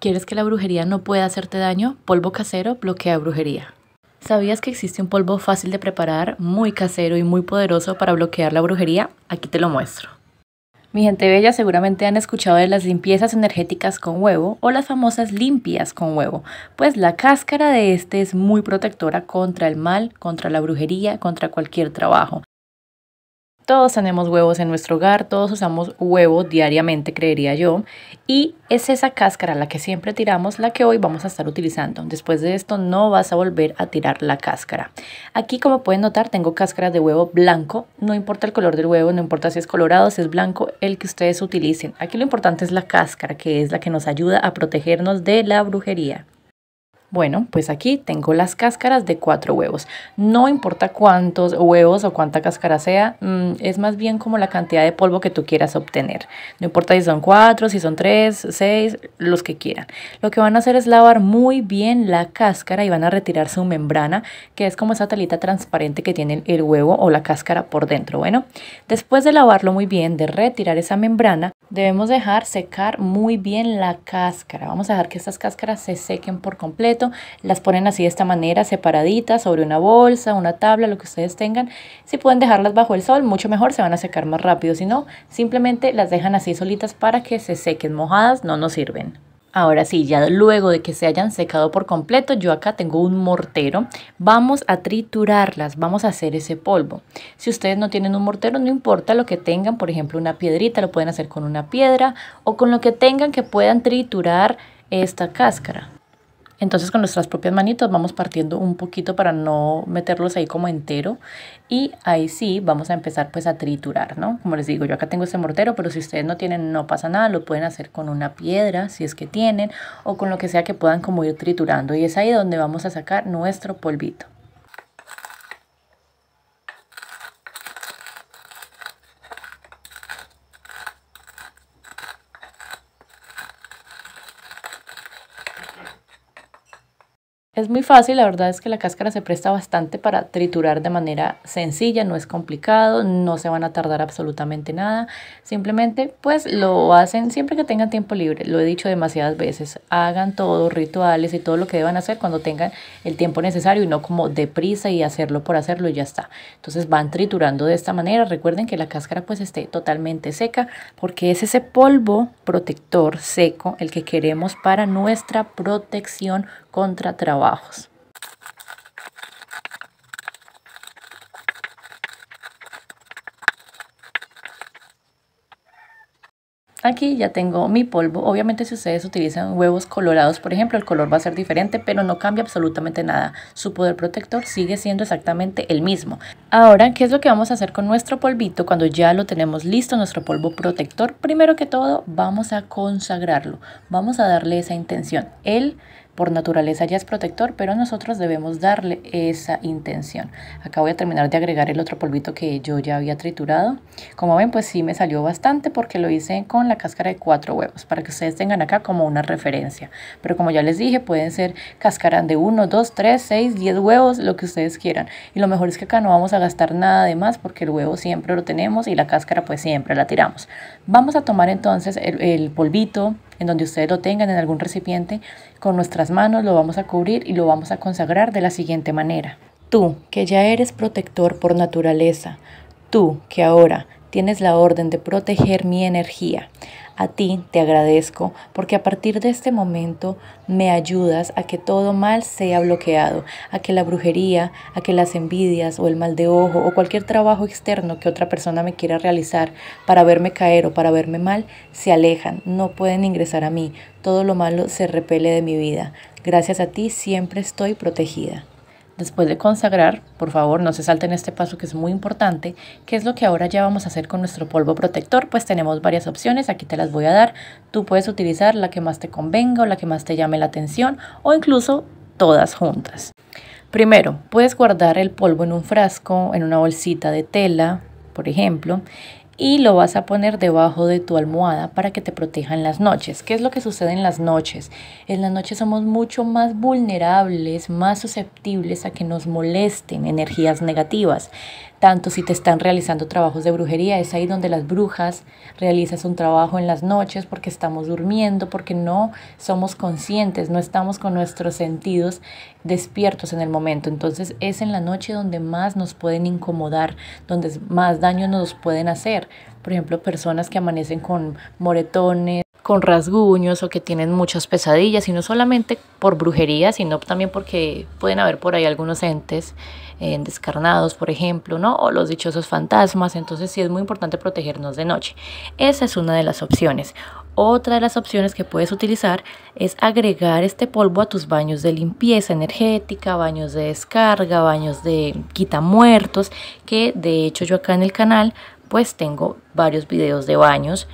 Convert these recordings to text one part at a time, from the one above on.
¿Quieres que la brujería no pueda hacerte daño? Polvo casero bloquea brujería. ¿Sabías que existe un polvo fácil de preparar, muy casero y muy poderoso para bloquear la brujería? Aquí te lo muestro. Mi gente bella seguramente han escuchado de las limpiezas energéticas con huevo o las famosas limpias con huevo, pues la cáscara de este es muy protectora contra el mal, contra la brujería, contra cualquier trabajo. Todos tenemos huevos en nuestro hogar, todos usamos huevo diariamente, creería yo. Y es esa cáscara la que siempre tiramos, la que hoy vamos a estar utilizando. Después de esto no vas a volver a tirar la cáscara. Aquí como pueden notar tengo cáscaras de huevo blanco. No importa el color del huevo, no importa si es colorado, si es blanco, el que ustedes utilicen. Aquí lo importante es la cáscara, que es la que nos ayuda a protegernos de la brujería. Bueno, pues aquí tengo las cáscaras de cuatro huevos. No importa cuántos huevos o cuánta cáscara sea, mm, es más bien como la cantidad de polvo que tú quieras obtener. No importa si son cuatro, si son tres, seis, los que quieran. Lo que van a hacer es lavar muy bien la cáscara y van a retirar su membrana, que es como esa talita transparente que tiene el huevo o la cáscara por dentro. Bueno, después de lavarlo muy bien, de retirar esa membrana, debemos dejar secar muy bien la cáscara. Vamos a dejar que estas cáscaras se sequen por completo las ponen así de esta manera, separaditas, sobre una bolsa, una tabla, lo que ustedes tengan. Si pueden dejarlas bajo el sol, mucho mejor, se van a secar más rápido. Si no, simplemente las dejan así solitas para que se sequen mojadas, no nos sirven. Ahora sí, ya luego de que se hayan secado por completo, yo acá tengo un mortero. Vamos a triturarlas, vamos a hacer ese polvo. Si ustedes no tienen un mortero, no importa lo que tengan, por ejemplo una piedrita, lo pueden hacer con una piedra o con lo que tengan que puedan triturar esta cáscara. Entonces con nuestras propias manitos vamos partiendo un poquito para no meterlos ahí como entero y ahí sí vamos a empezar pues a triturar, ¿no? Como les digo, yo acá tengo este mortero, pero si ustedes no tienen no pasa nada, lo pueden hacer con una piedra si es que tienen o con lo que sea que puedan como ir triturando y es ahí donde vamos a sacar nuestro polvito. Es muy fácil, la verdad es que la cáscara se presta bastante para triturar de manera sencilla, no es complicado, no se van a tardar absolutamente nada. Simplemente pues lo hacen siempre que tengan tiempo libre, lo he dicho demasiadas veces. Hagan todos rituales y todo lo que deban hacer cuando tengan el tiempo necesario y no como deprisa y hacerlo por hacerlo y ya está. Entonces van triturando de esta manera. Recuerden que la cáscara pues esté totalmente seca porque es ese polvo protector seco el que queremos para nuestra protección contra trabajo Aquí ya tengo mi polvo. Obviamente si ustedes utilizan huevos colorados, por ejemplo, el color va a ser diferente, pero no cambia absolutamente nada. Su poder protector sigue siendo exactamente el mismo. Ahora, ¿qué es lo que vamos a hacer con nuestro polvito cuando ya lo tenemos listo, nuestro polvo protector? Primero que todo, vamos a consagrarlo, vamos a darle esa intención. Él, por naturaleza, ya es protector, pero nosotros debemos darle esa intención. Acá voy a terminar de agregar el otro polvito que yo ya había triturado. Como ven, pues sí me salió bastante porque lo hice con la cáscara de cuatro huevos, para que ustedes tengan acá como una referencia. Pero como ya les dije, pueden ser cáscaras de uno dos tres seis diez huevos, lo que ustedes quieran. Y lo mejor es que acá no vamos a gastar nada de más porque el huevo siempre lo tenemos y la cáscara pues siempre la tiramos. Vamos a tomar entonces el, el polvito en donde ustedes lo tengan en algún recipiente con nuestras manos, lo vamos a cubrir y lo vamos a consagrar de la siguiente manera. Tú, que ya eres protector por naturaleza, tú, que ahora tienes la orden de proteger mi energía. A ti te agradezco porque a partir de este momento me ayudas a que todo mal sea bloqueado, a que la brujería, a que las envidias o el mal de ojo o cualquier trabajo externo que otra persona me quiera realizar para verme caer o para verme mal se alejan, no pueden ingresar a mí, todo lo malo se repele de mi vida. Gracias a ti siempre estoy protegida. Después de consagrar, por favor no se salten este paso que es muy importante, que es lo que ahora ya vamos a hacer con nuestro polvo protector, pues tenemos varias opciones, aquí te las voy a dar, tú puedes utilizar la que más te convenga o la que más te llame la atención o incluso todas juntas. Primero, puedes guardar el polvo en un frasco, en una bolsita de tela, por ejemplo, y lo vas a poner debajo de tu almohada para que te proteja en las noches. ¿Qué es lo que sucede en las noches? En las noches somos mucho más vulnerables, más susceptibles a que nos molesten energías negativas tanto si te están realizando trabajos de brujería, es ahí donde las brujas realizan un trabajo en las noches porque estamos durmiendo, porque no somos conscientes, no estamos con nuestros sentidos despiertos en el momento. Entonces es en la noche donde más nos pueden incomodar, donde más daño nos pueden hacer. Por ejemplo, personas que amanecen con moretones con rasguños o que tienen muchas pesadillas, y no solamente por brujería, sino también porque pueden haber por ahí algunos entes eh, descarnados, por ejemplo, ¿no? O los dichosos fantasmas, entonces sí es muy importante protegernos de noche. Esa es una de las opciones. Otra de las opciones que puedes utilizar es agregar este polvo a tus baños de limpieza energética, baños de descarga, baños de quitamuertos, que de hecho yo acá en el canal pues tengo varios videos de baños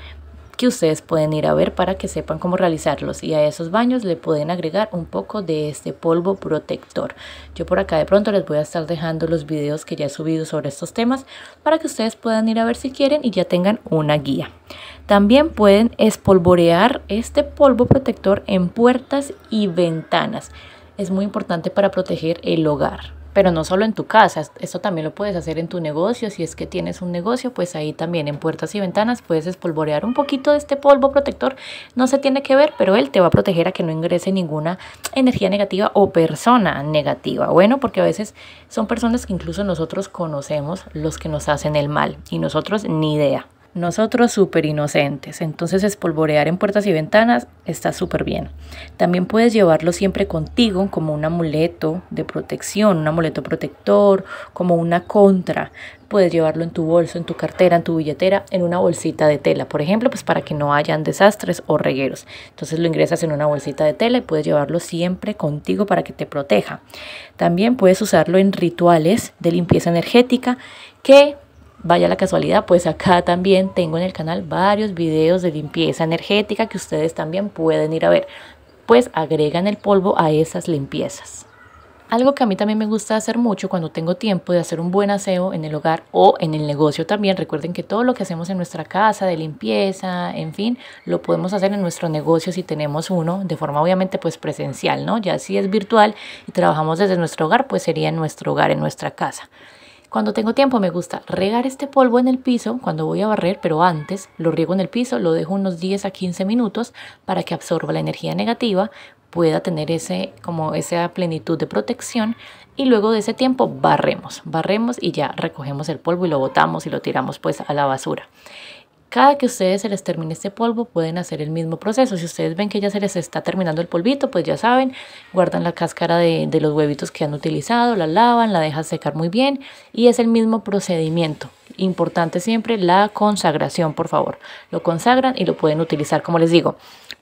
que ustedes pueden ir a ver para que sepan cómo realizarlos y a esos baños le pueden agregar un poco de este polvo protector. Yo por acá de pronto les voy a estar dejando los videos que ya he subido sobre estos temas para que ustedes puedan ir a ver si quieren y ya tengan una guía. También pueden espolvorear este polvo protector en puertas y ventanas. Es muy importante para proteger el hogar pero no solo en tu casa, esto también lo puedes hacer en tu negocio, si es que tienes un negocio, pues ahí también en puertas y ventanas puedes espolvorear un poquito de este polvo protector, no se tiene que ver, pero él te va a proteger a que no ingrese ninguna energía negativa o persona negativa, bueno, porque a veces son personas que incluso nosotros conocemos los que nos hacen el mal y nosotros ni idea. Nosotros súper inocentes, entonces espolvorear en puertas y ventanas está súper bien. También puedes llevarlo siempre contigo como un amuleto de protección, un amuleto protector, como una contra. Puedes llevarlo en tu bolso, en tu cartera, en tu billetera, en una bolsita de tela, por ejemplo, pues para que no hayan desastres o regueros. Entonces lo ingresas en una bolsita de tela y puedes llevarlo siempre contigo para que te proteja. También puedes usarlo en rituales de limpieza energética que vaya la casualidad, pues acá también tengo en el canal varios videos de limpieza energética que ustedes también pueden ir a ver, pues agregan el polvo a esas limpiezas. Algo que a mí también me gusta hacer mucho cuando tengo tiempo de hacer un buen aseo en el hogar o en el negocio también. Recuerden que todo lo que hacemos en nuestra casa, de limpieza, en fin, lo podemos hacer en nuestro negocio si tenemos uno, de forma obviamente pues presencial, ¿no? Ya si es virtual y trabajamos desde nuestro hogar, pues sería en nuestro hogar, en nuestra casa. Cuando tengo tiempo me gusta regar este polvo en el piso cuando voy a barrer, pero antes lo riego en el piso, lo dejo unos 10 a 15 minutos para que absorba la energía negativa, pueda tener ese, como esa plenitud de protección y luego de ese tiempo barremos, barremos y ya recogemos el polvo y lo botamos y lo tiramos pues a la basura. Cada que ustedes se les termine este polvo pueden hacer el mismo proceso. Si ustedes ven que ya se les está terminando el polvito, pues ya saben, guardan la cáscara de, de los huevitos que han utilizado, la lavan, la dejan secar muy bien y es el mismo procedimiento. Importante siempre la consagración, por favor. Lo consagran y lo pueden utilizar, como les digo.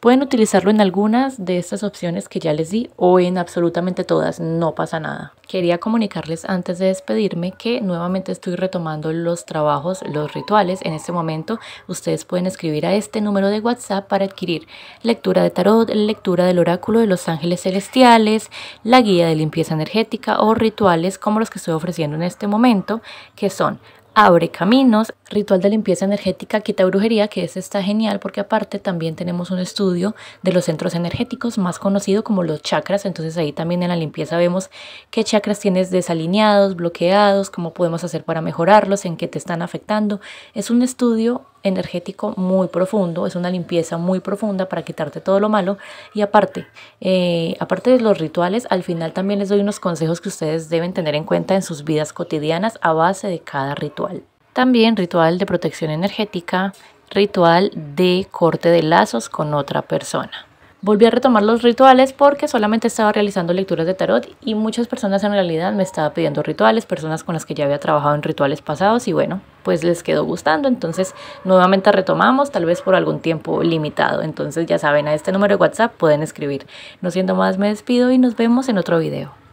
Pueden utilizarlo en algunas de estas opciones que ya les di o en absolutamente todas, no pasa nada. Quería comunicarles antes de despedirme que nuevamente estoy retomando los trabajos, los rituales. En este momento ustedes pueden escribir a este número de WhatsApp para adquirir lectura de tarot, lectura del oráculo de los ángeles celestiales, la guía de limpieza energética o rituales como los que estoy ofreciendo en este momento, que son abre caminos, ritual de limpieza energética, quita brujería, que es está genial porque aparte también tenemos un estudio de los centros energéticos, más conocido como los chakras, entonces ahí también en la limpieza vemos qué chakras tienes desalineados, bloqueados, cómo podemos hacer para mejorarlos, en qué te están afectando. Es un estudio energético muy profundo, es una limpieza muy profunda para quitarte todo lo malo y aparte, eh, aparte de los rituales, al final también les doy unos consejos que ustedes deben tener en cuenta en sus vidas cotidianas a base de cada ritual. También ritual de protección energética, ritual de corte de lazos con otra persona. Volví a retomar los rituales porque solamente estaba realizando lecturas de tarot y muchas personas en realidad me estaban pidiendo rituales, personas con las que ya había trabajado en rituales pasados y bueno, pues les quedó gustando, entonces nuevamente retomamos, tal vez por algún tiempo limitado. Entonces ya saben, a este número de WhatsApp pueden escribir. No siendo más, me despido y nos vemos en otro video.